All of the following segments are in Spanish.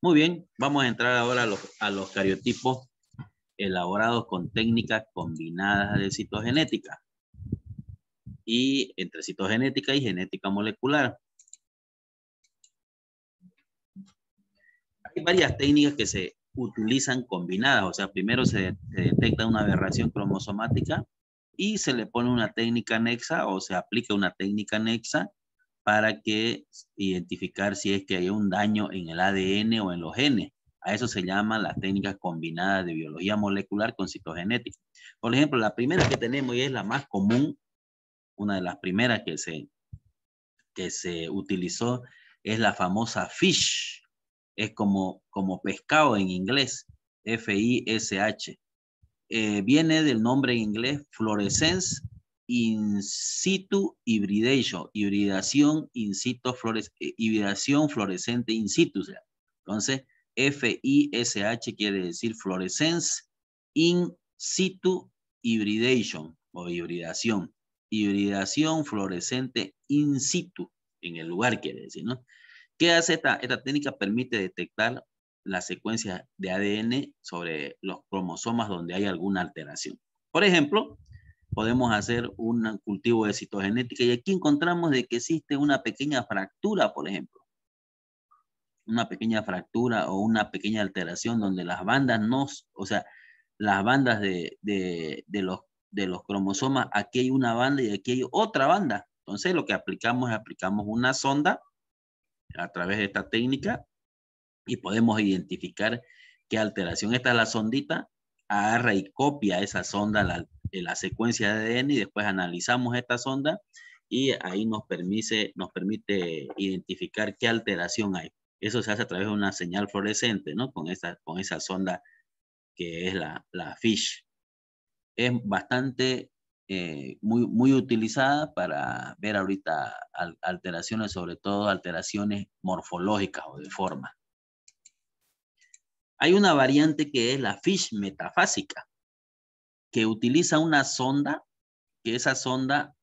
Muy bien, vamos a entrar ahora a los, cariotipos elaborados con técnicas combinadas de citogenética y entre citogenética y genética molecular. Hay varias técnicas que se utilizan combinadas, o sea, primero se, se detecta una aberración cromosomática y se le pone una técnica anexa o se aplica una técnica anexa para que identificar si es que hay un daño en el ADN o en los genes. A eso se llama las técnicas combinadas de biología molecular con citogenética. Por ejemplo, la primera que tenemos y es la más común, una de las primeras que se, que se utilizó, es la famosa fish. Es como, como pescado en inglés, F-I-S-H. Eh, viene del nombre en inglés fluorescence in situ hybridation, hibridación in situ eh, hibridación fluorescente in situ. entonces, FISH quiere decir fluorescence in situ hibridation, o hibridación. Hibridación fluorescente in situ, en el lugar quiere decir, ¿no? ¿Qué hace esta, esta técnica? Permite detectar las secuencias de ADN sobre los cromosomas donde hay alguna alteración. Por ejemplo, podemos hacer un cultivo de citogenética y aquí encontramos de que existe una pequeña fractura, por ejemplo. Una pequeña fractura o una pequeña alteración donde las bandas no, o sea, las bandas de, los, de los cromosomas, aquí hay una banda y aquí hay otra banda. Entonces lo que aplicamos es aplicamos una sonda a través de esta técnica y podemos identificar qué alteración. Esta es la sondita, agarra y copia esa sonda, la, eh, la secuencia de ADN y después analizamos esta sonda y ahí nos permite, identificar qué alteración hay. Eso se hace a través de una señal fluorescente, ¿no? Con esa, sonda que es la, la FISH. Es bastante, eh, muy, muy utilizada para ver ahorita alteraciones, sobre todo alteraciones morfológicas o de forma. Hay una variante que es la FISH metafásica utiliza una sonda, que esa sonda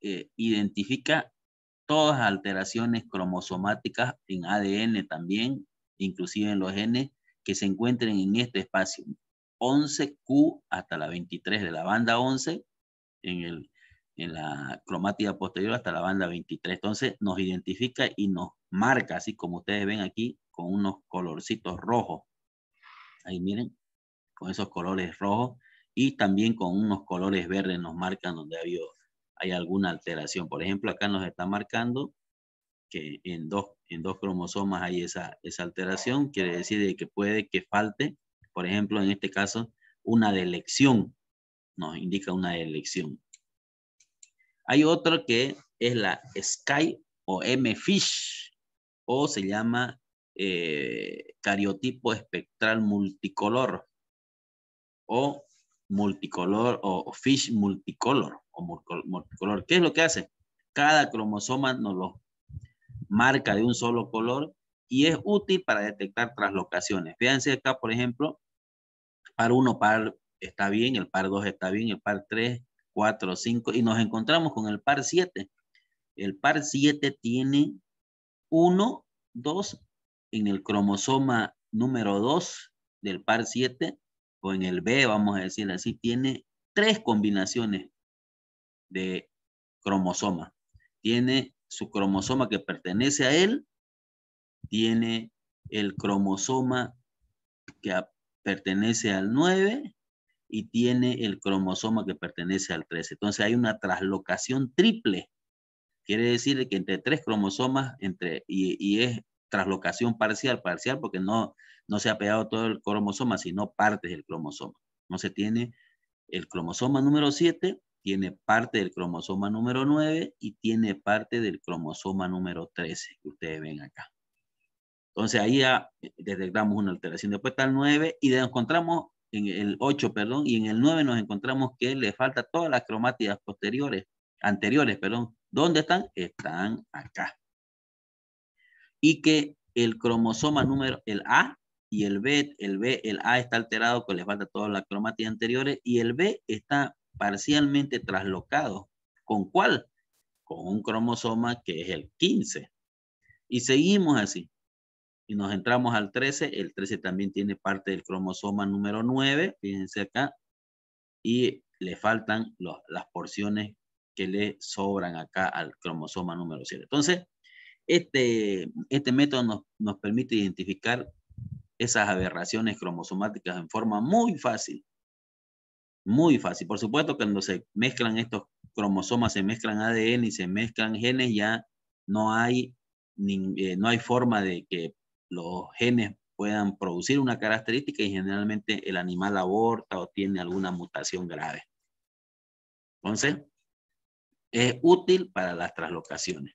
eh, identifica todas alteraciones cromosomáticas en ADN también, inclusive en los genes que se encuentren en este espacio. 11Q hasta la 23 de la banda 11 en, el, en la cromática posterior hasta la banda 23. Entonces nos identifica y nos marca, así como ustedes ven aquí, con unos colorcitos rojos. Ahí miren, con esos colores rojos y también con unos colores verdes nos marcan donde hay alguna alteración. Por ejemplo, acá nos está marcando que en dos, en dos cromosomas hay esa, esa alteración, quiere decir que puede que falte, por ejemplo, en este caso, una delección, nos indica una delección. Hay otro que es la Sky o M-Fish, o se llama eh, cariotipo espectral multicolor, o multicolor o, fish multicolor o multicolor. ¿Qué es lo que hace? Cada cromosoma nos lo marca de un solo color y es útil para detectar traslocaciones. Fíjense acá, por ejemplo, par 1, par está bien, el par 2 está bien, el par 3, 4, 5 y nos encontramos con el par 7. El par 7 tiene 1, 2 en el cromosoma número 2 del par 7 o en el B, vamos a decir así, tiene tres combinaciones de cromosomas. Tiene su cromosoma que pertenece a él, tiene el cromosoma que pertenece al 9 y tiene el cromosoma que pertenece al 13. Entonces hay una traslocación triple. Quiere decir que entre tres cromosomas, entre, y es traslocación parcial, parcial, porque no, no se ha pegado todo el cromosoma, sino partes del cromosoma. No se tiene el cromosoma número 7, tiene parte del cromosoma número 9 y tiene parte del cromosoma número 13, que ustedes ven acá. Entonces ahí ya detectamos una alteración. Después está el 9 y encontramos en el 8, perdón, y en el 9 nos encontramos que le falta todas las cromátidas posteriores, anteriores, perdón. ¿Dónde están? Están acá y que el cromosoma número, el A y el B, el B, el A está alterado, que pues le falta toda la cromatina anteriores y el B está parcialmente traslocado. ¿Con cuál? Con un cromosoma que es el 15. Y seguimos así. Y nos entramos al 13. El 13 también tiene parte del cromosoma número 9. Fíjense acá. Y le faltan las porciones que le sobran acá al cromosoma número 7. Entonces, este, este, método nos, permite identificar esas aberraciones cromosomáticas en forma muy fácil. Muy fácil. Por supuesto, cuando se mezclan estos cromosomas, se mezclan ADN y se mezclan genes, ya no hay, eh, no hay forma de que los genes puedan producir una característica y generalmente el animal aborta o tiene alguna mutación grave. Entonces, es útil para las translocaciones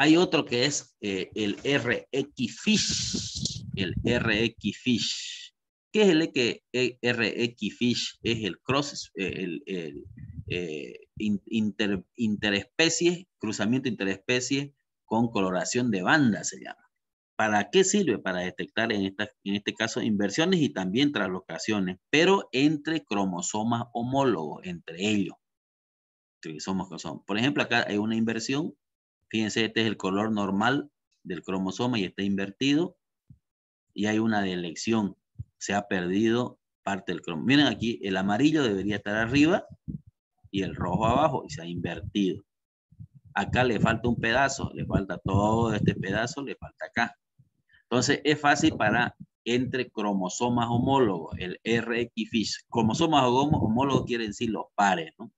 hay otro que es eh, el RxFish, el RxFish. ¿Qué es el e e, RxFish? Es el cross, eh, el, eh, interespecies, cruzamiento interespecies con coloración de banda se llama. ¿Para qué sirve? Para detectar en, esta, en este caso inversiones y también traslocaciones, pero entre cromosomas homólogos, entre ellos. Por ejemplo, acá hay una inversión Fíjense, este es el color normal del cromosoma y está invertido. Y hay una delección. Se ha perdido parte del cromosoma. Miren aquí, el amarillo debería estar arriba y el rojo abajo y se ha invertido. Acá le falta un pedazo, le falta todo este pedazo, le falta acá. Entonces es fácil para entre cromosomas homólogos, el RxFish. Cromosomas homólogos quieren decir los pares, ¿no?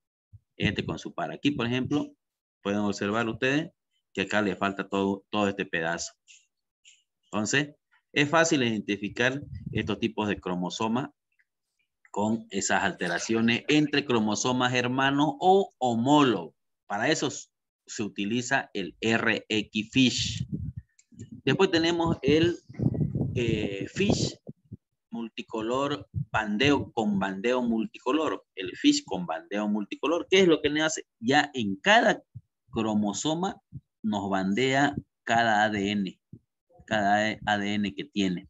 Este con su par. Aquí, por ejemplo, pueden observar ustedes que acá le falta todo, todo este pedazo. Entonces, es fácil identificar estos tipos de cromosomas con esas alteraciones entre cromosomas hermanos o homólogos. Para eso se utiliza el RX-Fish. Después tenemos el eh, Fish multicolor bandeo con bandeo multicolor, el Fish con bandeo multicolor. que es lo que le hace? Ya en cada cromosoma nos bandea cada ADN, cada ADN que tiene.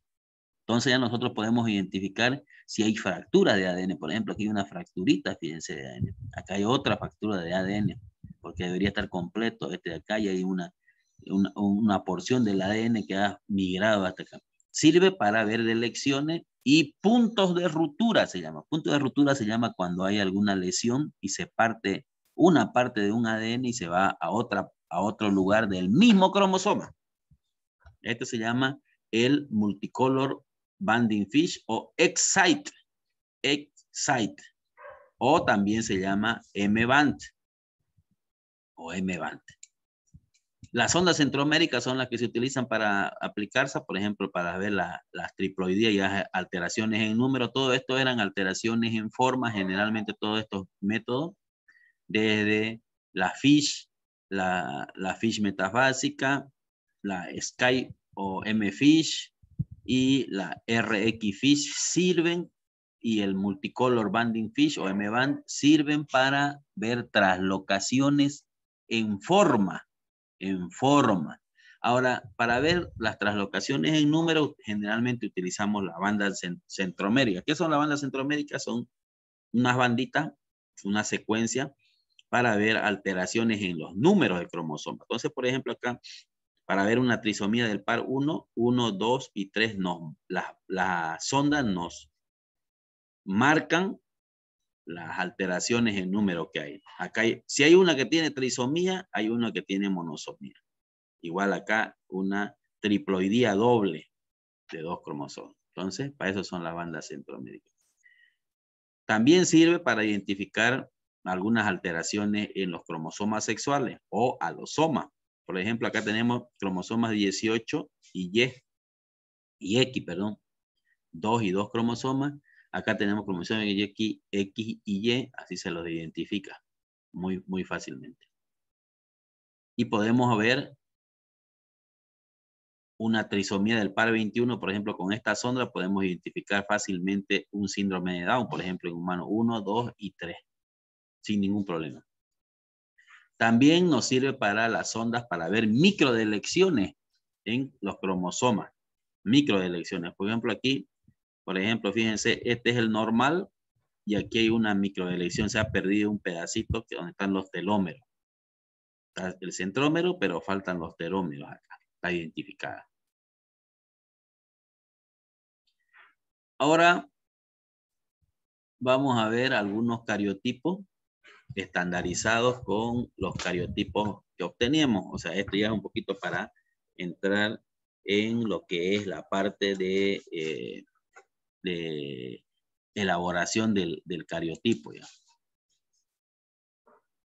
Entonces ya nosotros podemos identificar si hay fractura de ADN. Por ejemplo, aquí hay una fracturita, fíjense, de ADN. Acá hay otra fractura de ADN, porque debería estar completo. Este de acá hay una, una, porción del ADN que ha migrado hasta acá. Sirve para ver de lecciones y puntos de ruptura se llama. Punto de ruptura se llama cuando hay alguna lesión y se parte una parte de un ADN y se va a otra a otro lugar del mismo cromosoma. Esto se llama el multicolor banding fish o excite, excite, o también se llama M-band o M-band. Las ondas centroaméricas son las que se utilizan para aplicarse, por ejemplo, para ver las triploidías y las alteraciones en número. Todo esto eran alteraciones en forma, generalmente todos estos métodos, desde la FISH, la, la Fish Metafásica, la Sky o M-Fish y la RX-Fish sirven y el Multicolor Banding Fish o M-Band sirven para ver traslocaciones en forma, en forma. Ahora, para ver las traslocaciones en número, generalmente utilizamos la banda centromérica. ¿Qué son las bandas centroméricas? Son unas banditas, una secuencia para ver alteraciones en los números de cromosomas. Entonces, por ejemplo, acá, para ver una trisomía del par 1, 1, 2 y 3, no, las, sondas nos marcan las alteraciones en número que hay. Acá si hay una que tiene trisomía, hay una que tiene monosomía. Igual acá una triploidía doble de dos cromosomas. Entonces, para eso son las bandas centroamericanas. También sirve para identificar algunas alteraciones en los cromosomas sexuales o alosomas. Por ejemplo, acá tenemos cromosomas 18 y Y, y X, perdón, 2 y 2 cromosomas. Acá tenemos cromosomas X, X y Y, así se los identifica muy, muy fácilmente. Y podemos ver una trisomía del par 21, por ejemplo, con esta sonda podemos identificar fácilmente un síndrome de Down, por ejemplo, en humanos 1, 2 y 3 sin ningún problema. También nos sirve para las ondas para ver microdelecciones en los cromosomas. Microdelecciones. Por ejemplo, aquí, por ejemplo, fíjense, este es el normal y aquí hay una microdelección. Se ha perdido un pedacito que donde están los telómeros. Está el centrómero, pero faltan los telómeros acá. Está identificada. Ahora vamos a ver algunos cariotipos estandarizados con los cariotipos que obteníamos. O sea, esto ya es un poquito para entrar en lo que es la parte de, eh, de elaboración del, del cariotipo. ¿ya?